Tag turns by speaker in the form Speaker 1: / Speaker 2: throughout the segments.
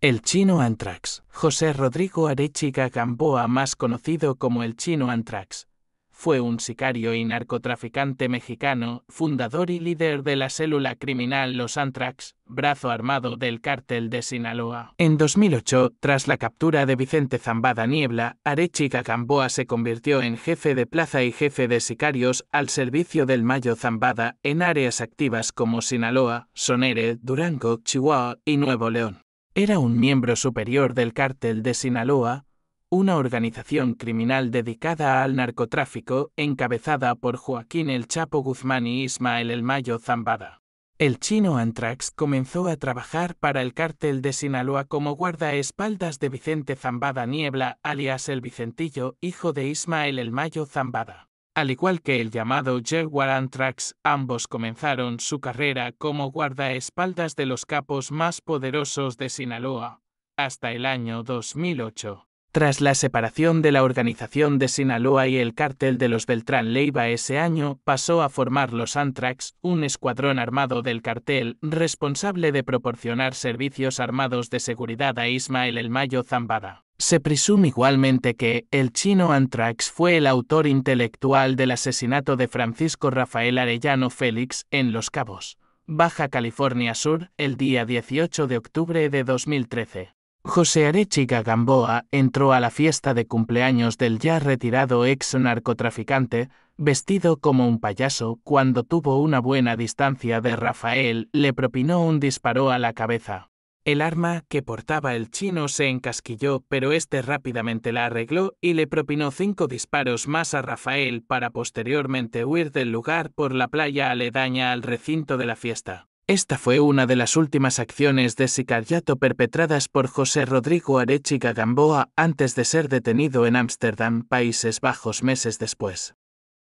Speaker 1: El chino Antrax, José Rodrigo Arechiga Gamboa, más conocido como el chino Antrax, fue un sicario y narcotraficante mexicano, fundador y líder de la célula criminal Los Antrax, brazo armado del cártel de Sinaloa. En 2008, tras la captura de Vicente Zambada Niebla, Arechiga Gamboa se convirtió en jefe de plaza y jefe de sicarios al servicio del Mayo Zambada en áreas activas como Sinaloa, Sonere, Durango, Chihuahua y Nuevo León. Era un miembro superior del cártel de Sinaloa, una organización criminal dedicada al narcotráfico encabezada por Joaquín El Chapo Guzmán y Ismael El Mayo Zambada. El chino Antrax comenzó a trabajar para el cártel de Sinaloa como guardaespaldas de Vicente Zambada Niebla, alias El Vicentillo, hijo de Ismael El Mayo Zambada. Al igual que el llamado Jaguar Anthrax, ambos comenzaron su carrera como guardaespaldas de los capos más poderosos de Sinaloa, hasta el año 2008. Tras la separación de la organización de Sinaloa y el cártel de los Beltrán Leiva ese año, pasó a formar los Anthrax, un escuadrón armado del cartel responsable de proporcionar servicios armados de seguridad a Ismael El Mayo Zambada. Se presume igualmente que el chino Antrax fue el autor intelectual del asesinato de Francisco Rafael Arellano Félix en Los Cabos, Baja California Sur, el día 18 de octubre de 2013. José Arechiga Gamboa entró a la fiesta de cumpleaños del ya retirado ex narcotraficante, vestido como un payaso, cuando tuvo una buena distancia de Rafael, le propinó un disparo a la cabeza. El arma que portaba el chino se encasquilló, pero este rápidamente la arregló y le propinó cinco disparos más a Rafael para posteriormente huir del lugar por la playa aledaña al recinto de la fiesta. Esta fue una de las últimas acciones de sicariato perpetradas por José Rodrigo Arechiga Gamboa antes de ser detenido en Ámsterdam, Países Bajos, meses después.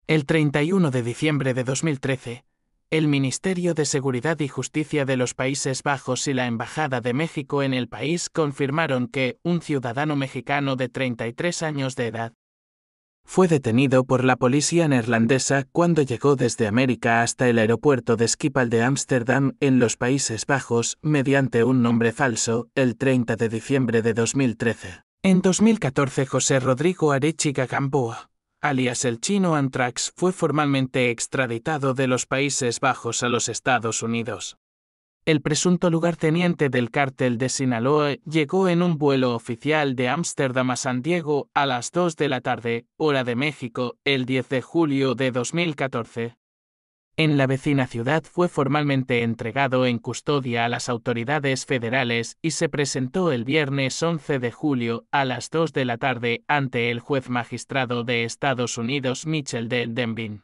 Speaker 1: El 31 de diciembre de 2013, el Ministerio de Seguridad y Justicia de los Países Bajos y la Embajada de México en el país confirmaron que un ciudadano mexicano de 33 años de edad fue detenido por la policía neerlandesa cuando llegó desde América hasta el aeropuerto de Schiphol de Ámsterdam en los Países Bajos mediante un nombre falso el 30 de diciembre de 2013. En 2014 José Rodrigo Arechiga Gamboa alias el chino Antrax fue formalmente extraditado de los Países Bajos a los Estados Unidos. El presunto lugarteniente del cártel de Sinaloa llegó en un vuelo oficial de Ámsterdam a San Diego a las 2 de la tarde, hora de México, el 10 de julio de 2014 en la vecina ciudad fue formalmente entregado en custodia a las autoridades federales y se presentó el viernes 11 de julio a las 2 de la tarde ante el juez magistrado de Estados Unidos Mitchell D. Denbin.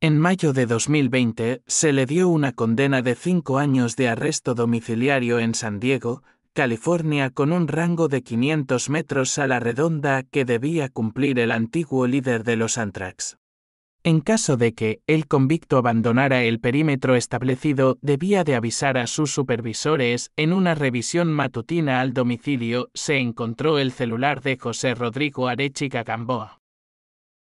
Speaker 1: En mayo de 2020 se le dio una condena de cinco años de arresto domiciliario en San Diego, California con un rango de 500 metros a la redonda que debía cumplir el antiguo líder de los Anthrax. En caso de que el convicto abandonara el perímetro establecido, debía de avisar a sus supervisores. En una revisión matutina al domicilio, se encontró el celular de José Rodrigo Arechica Gamboa.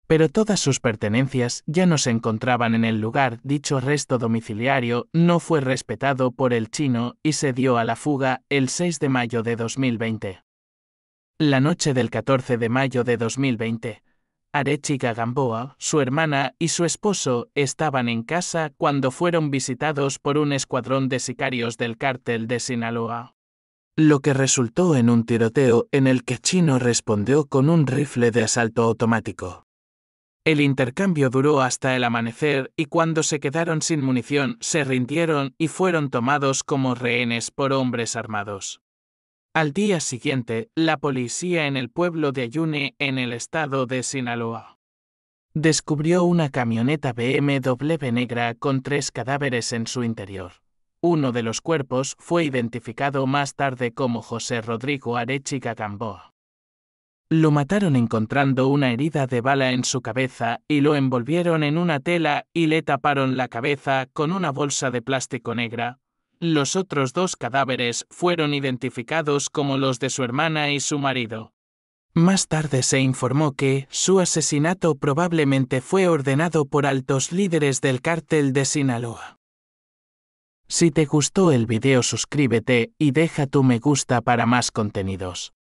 Speaker 1: Pero todas sus pertenencias ya no se encontraban en el lugar. Dicho resto domiciliario no fue respetado por el chino y se dio a la fuga el 6 de mayo de 2020. La noche del 14 de mayo de 2020, Arechiga Gamboa, su hermana y su esposo estaban en casa cuando fueron visitados por un escuadrón de sicarios del cártel de Sinaloa. Lo que resultó en un tiroteo en el que Chino respondió con un rifle de asalto automático. El intercambio duró hasta el amanecer y cuando se quedaron sin munición se rindieron y fueron tomados como rehenes por hombres armados. Al día siguiente, la policía en el pueblo de Ayune, en el estado de Sinaloa, descubrió una camioneta BMW negra con tres cadáveres en su interior. Uno de los cuerpos fue identificado más tarde como José Rodrigo Arechi Gamboa. Lo mataron encontrando una herida de bala en su cabeza y lo envolvieron en una tela y le taparon la cabeza con una bolsa de plástico negra, los otros dos cadáveres fueron identificados como los de su hermana y su marido. Más tarde se informó que su asesinato probablemente fue ordenado por altos líderes del cártel de Sinaloa. Si te gustó el video suscríbete y deja tu me gusta para más contenidos.